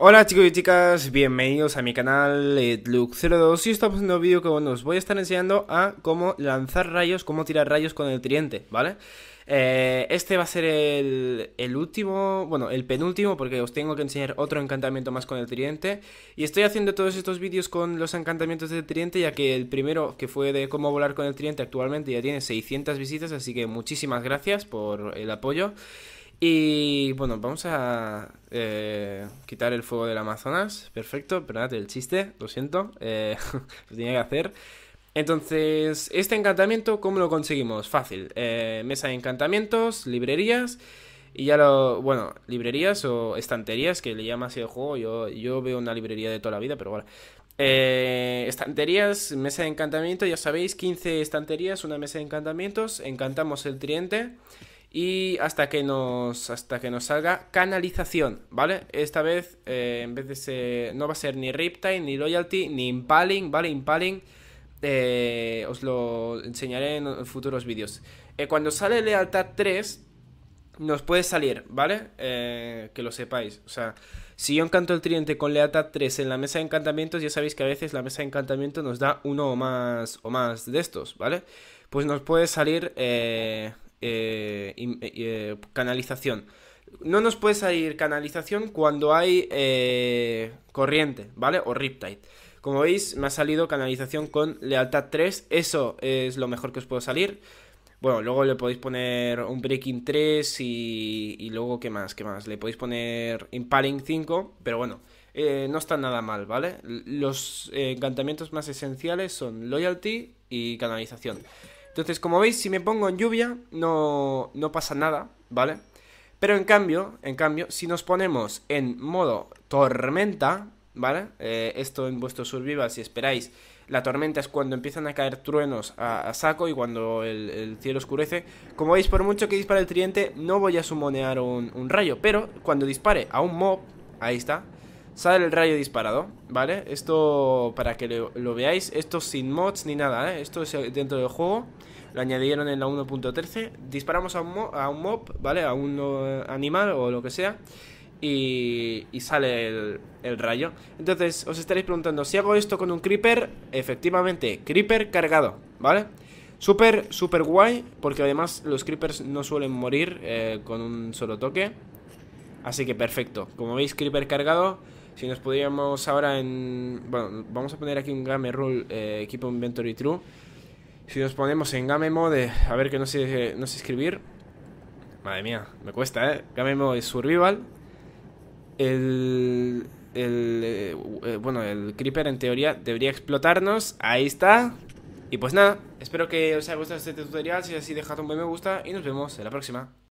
Hola chicos y chicas, bienvenidos a mi canal look 02 y estamos haciendo un vídeo que bueno, os voy a estar enseñando a cómo lanzar rayos, cómo tirar rayos con el tridente, ¿vale? Eh, este va a ser el, el, último, bueno, el penúltimo porque os tengo que enseñar otro encantamiento más con el tridente y estoy haciendo todos estos vídeos con los encantamientos del tridente ya que el primero que fue de cómo volar con el tridente actualmente ya tiene 600 visitas así que muchísimas gracias por el apoyo y bueno, vamos a eh, quitar el fuego del Amazonas. Perfecto, perdónate el chiste, lo siento. Eh, lo tenía que hacer. Entonces, este encantamiento, ¿cómo lo conseguimos? Fácil. Eh, mesa de encantamientos, librerías. Y ya lo. Bueno, librerías o estanterías, que le llama así el juego. Yo, yo veo una librería de toda la vida, pero bueno. estanterías, mesa de encantamiento, ya sabéis, 15 estanterías, una mesa de encantamientos. Encantamos el triente y hasta que nos hasta que nos salga canalización, ¿vale? Esta vez eh, en vez de ser, no va a ser ni Riptide, ni Loyalty, ni Impaling, ¿vale? Impaling eh, os lo enseñaré en futuros vídeos. Eh, cuando sale Lealtad 3 nos puede salir, ¿vale? que lo sepáis, o sea, si yo encanto el tridente con Lealtad 3 en la mesa de encantamientos, ya sabéis que a veces la mesa de encantamientos nos da uno o más o más de estos, ¿vale? Pues nos puede salir eh, eh, eh, canalización. No nos puede salir canalización cuando hay corriente, ¿vale? O riptide. Como veis, me ha salido canalización con lealtad 3. Eso es lo mejor que os puedo salir. Bueno, luego le podéis poner un Breaking 3 y, luego, ¿qué más? que más? Le podéis poner Impaling 5, pero bueno, no está nada mal, ¿vale? Los encantamientos más esenciales son Loyalty y Canalización. Entonces, como veis, si me pongo en lluvia, no, pasa nada, ¿vale? Pero en cambio, en cambio, si nos ponemos en modo tormenta, ¿vale? Eh, esto en vuestro survival, si esperáis, la tormenta es cuando empiezan a caer truenos a, saco y cuando el, cielo oscurece. Como veis, por mucho que dispare el tridente, no voy a sumonear un rayo, pero cuando dispare a un mob, ahí está, Sale el rayo disparado, ¿vale? Esto, para que lo, veáis, esto sin mods ni nada, ¿eh? Esto es eh, dentro del juego, lo añadieron en la 1.13. Disparamos a un, a un mob, ¿vale? A un eh, animal o lo que sea. Y, y, sale el, rayo. Entonces os estaréis preguntando, si hago esto con un creeper, efectivamente, creeper cargado, ¿vale? Súper, súper guay, porque además los creepers no suelen morir eh, con un solo toque. Así que perfecto, como veis, creeper cargado si nos podríamos ahora en... Bueno, vamos a poner aquí un game rule equipo eh, inventory true. Si nos ponemos en game mode, a ver que no sé, no eh, escribir. Madre mía, me cuesta, ¿eh? Game mode survival. El... El, eh, bueno, el creeper en teoría debería explotarnos. Ahí está. Y pues nada, espero que os haya gustado este tutorial. Si es así, dejad un buen me gusta y nos vemos en la próxima.